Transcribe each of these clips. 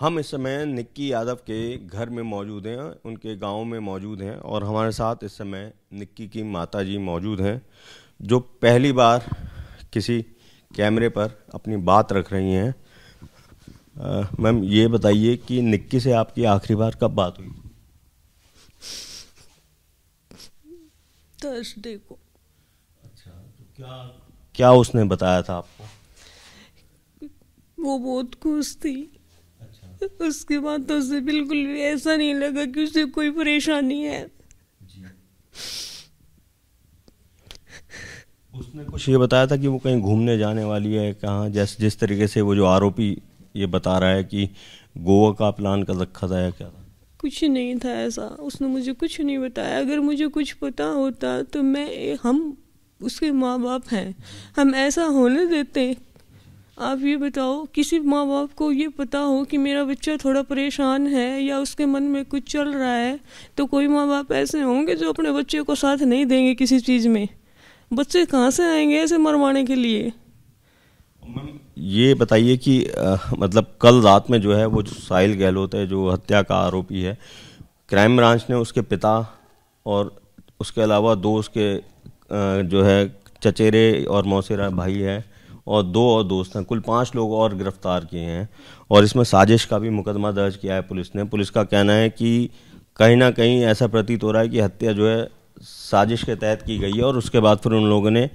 हम इस समय निक्की यादव के घर में मौजूद हैं उनके गांव में मौजूद हैं और हमारे साथ इस समय निक्की की माता जी मौजूद हैं जो पहली बार किसी कैमरे पर अपनी बात रख रही हैं मैम ये बताइए कि निक्की से आपकी आखिरी बार कब बात हुई थर्सडे को अच्छा तो क्या क्या उसने बताया था आपको वो बहुत खुश थी उसके बाद तो उसे बिल्कुल भी ऐसा नहीं लगा कि उसे कोई परेशानी है उसने कुछ ये बताया था कि वो कहीं घूमने जाने वाली है कहाँ जैसे जिस तरीके से वो जो आरोपी ये बता रहा है कि गोवा का प्लान कर रखा था या क्या था कुछ नहीं था ऐसा उसने मुझे कुछ नहीं बताया अगर मुझे कुछ पता होता तो मैं हम उसके माँ बाप हैं हम ऐसा होने देते आप ये बताओ किसी माँ बाप को ये पता हो कि मेरा बच्चा थोड़ा परेशान है या उसके मन में कुछ चल रहा है तो कोई माँ बाप ऐसे होंगे जो अपने बच्चे को साथ नहीं देंगे किसी चीज़ में बच्चे कहाँ से आएंगे ऐसे मरवाने के लिए ये बताइए कि आ, मतलब कल रात में जो है वो साहिल गहलोत है जो हत्या का आरोपी है क्राइम ब्रांच ने उसके पिता और उसके अलावा दो उसके आ, जो है चचेरे और मौसेरा भाई हैं और दो और दोस्त हैं कुल पाँच लोग और गिरफ्तार किए हैं और इसमें साजिश का भी मुकदमा दर्ज किया है पुलिस ने पुलिस का कहना है कि कहीं ना कहीं ऐसा प्रतीत हो रहा है कि हत्या जो है साजिश के तहत की गई है और उसके बाद फिर उन लोगों ने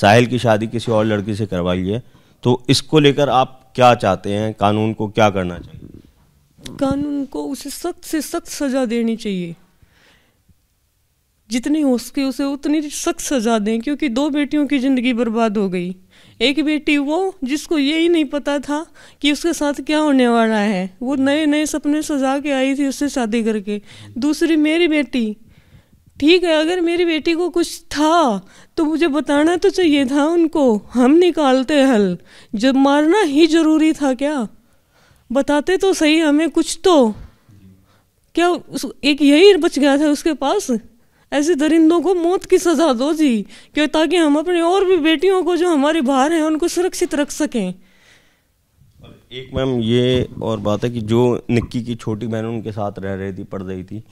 साहिल की शादी किसी और लड़की से करवाई है तो इसको लेकर आप क्या चाहते हैं कानून को क्या करना चाहिए कानून को उसे सख्त से सख्त सजा देनी चाहिए जितनी हो सके उसे उतनी सख्त सजा दें क्योंकि दो बेटियों की ज़िंदगी बर्बाद हो गई एक बेटी वो जिसको ये ही नहीं पता था कि उसके साथ क्या होने वाला है वो नए नए सपने सजा के आई थी उससे शादी करके दूसरी मेरी बेटी ठीक है अगर मेरी बेटी को कुछ था तो मुझे बताना तो चाहिए था उनको हम निकालते हल जब मारना ही ज़रूरी था क्या बताते तो सही हमें कुछ तो क्या उस एक यही बच गया था उसके पास ऐसे दरिंदों को मौत की सज़ा दो जी कि ताकि हम अपने और भी बेटियों को जो हमारे बाहर हैं उनको सुरक्षित रख सकें एक मैम ये और बात है कि जो निक्की की छोटी बहन उनके साथ रह रही थी पढ़ रही थी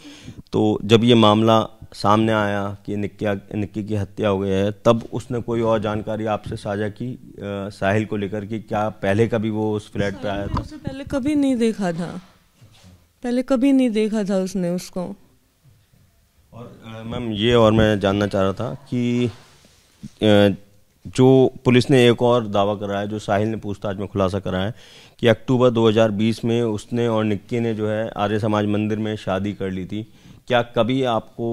तो जब ये मामला सामने आया कि निक्की निक्की की हत्या हो गई है तब उसने कोई और जानकारी आपसे साझा की आ, साहिल को लेकर कि क्या पहले कभी वो उस फ्लैट पे आया था पहले कभी नहीं देखा था पहले कभी नहीं देखा था उसने उसको और मैम ये और मैं जानना चाह रहा था कि जो पुलिस ने एक और दावा कराया है जो साहिल ने पूछताछ में खुलासा करा है कि अक्टूबर 2020 में उसने और निक्की ने जो है आर्य समाज मंदिर में शादी कर ली थी क्या कभी आपको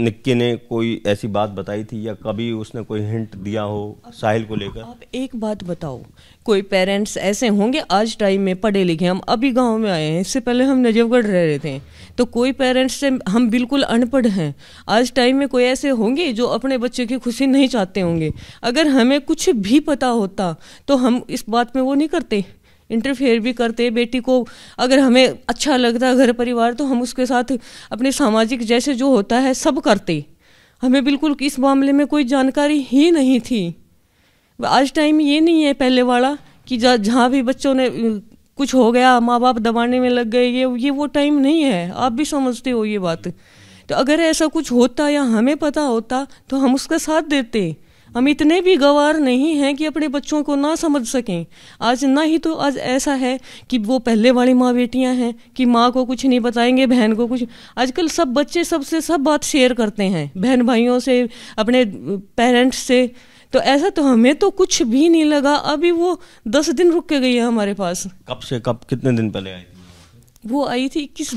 निक्की ने कोई ऐसी बात बताई थी या कभी उसने कोई हिंट दिया हो साहिल को लेकर आप एक बात बताओ कोई पेरेंट्स ऐसे होंगे आज टाइम में पढ़े लिखे हम अभी गांव में आए हैं इससे पहले हम नजफगढ़ रह रहे थे तो कोई पेरेंट्स से हम बिल्कुल अनपढ़ हैं आज टाइम में कोई ऐसे होंगे जो अपने बच्चे की खुशी नहीं चाहते होंगे अगर हमें कुछ भी पता होता तो हम इस बात में वो नहीं करते इंटरफेयर भी करते बेटी को अगर हमें अच्छा लगता घर परिवार तो हम उसके साथ अपने सामाजिक जैसे जो होता है सब करते हमें बिल्कुल इस मामले में कोई जानकारी ही नहीं थी आज टाइम ये नहीं है पहले वाला कि जहाँ भी बच्चों ने कुछ हो गया माँ बाप दबाने में लग गए ये ये वो टाइम नहीं है आप भी समझते हो ये बात तो अगर ऐसा कुछ होता या हमें पता होता तो हम उसका साथ देते हम इतने भी गवार नहीं हैं कि अपने बच्चों को ना समझ सकें आज ना ही तो आज ऐसा है कि वो पहले वाली माँ बेटियाँ हैं कि माँ को कुछ नहीं बताएंगे बहन को कुछ आजकल सब बच्चे सबसे सब बात शेयर करते हैं बहन भाइयों से अपने पेरेंट्स से तो ऐसा तो हमें तो कुछ भी नहीं लगा अभी वो दस दिन रुक के गई है हमारे पास कब से कब कितने दिन पहले आई थी वो आई थी इक्कीस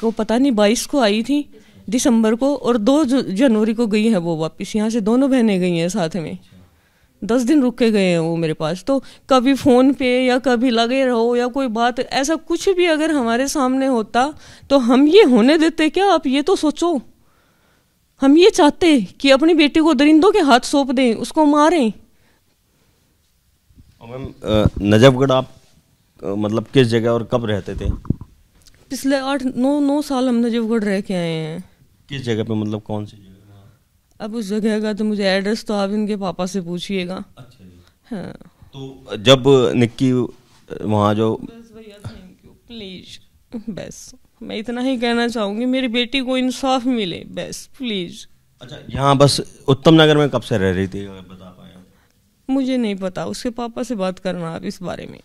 को पता नहीं बाईस को आई थी दिसंबर को और दो जनवरी को गई है वो वापस यहाँ से दोनों बहनें गई हैं साथ में दस दिन रुक के गए हैं वो मेरे पास तो कभी फ़ोन पे या कभी लगे रहो या कोई बात ऐसा कुछ भी अगर हमारे सामने होता तो हम ये होने देते क्या आप ये तो सोचो हम ये चाहते कि अपनी बेटी को दरिंदों के हाथ सौंप दें उसको मारें मैम नजफगढ़ आप मतलब किस जगह और कब रहते थे पिछले आठ नौ नौ साल हम नजफगढ़ रह के आए हैं किस जगह पे मतलब कौन सी जगह हाँ। अब उस जगह का तो मुझे एड्रेस तो आप इनके पापा से पूछिएगा अच्छा हाँ। तो जब निक्की वहाँ जो प्लीज बस मैं इतना ही कहना चाहूंगी मेरी बेटी को इंसाफ मिले बस प्लीज अच्छा यहाँ बस उत्तम नगर में कब से रह रही थी बता पाए मुझे नहीं पता उसके पापा से बात करना आप इस बारे में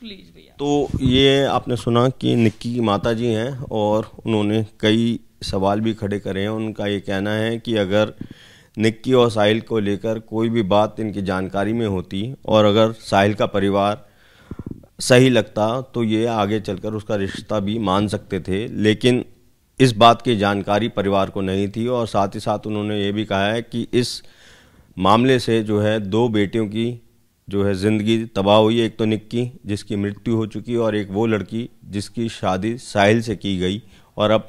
प्लीज भैया तो ये आपने सुना कि निक्की की माता जी हैं और उन्होंने कई सवाल भी खड़े करे हैं उनका ये कहना है कि अगर निक्की और साहिल को लेकर कोई भी बात इनकी जानकारी में होती और अगर साहिल का परिवार सही लगता तो ये आगे चलकर उसका रिश्ता भी मान सकते थे लेकिन इस बात की जानकारी परिवार को नहीं थी और साथ ही साथ उन्होंने ये भी कहा है कि इस मामले से जो है दो बेटियों की जो है ज़िंदगी तबाह हुई है एक तो निक्की जिसकी मृत्यु हो चुकी और एक वो लड़की जिसकी शादी साहिल से की गई और अब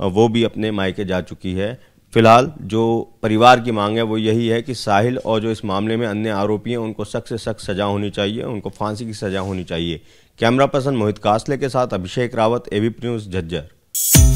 वो भी अपने मायके जा चुकी है फिलहाल जो परिवार की मांग है वो यही है कि साहिल और जो इस मामले में अन्य आरोपी हैं उनको सख्त से सख्त सजा होनी चाहिए उनको फांसी की सजा होनी चाहिए कैमरा पर्सन मोहित कासले के साथ अभिषेक रावत एबी न्यूज़ झज्जर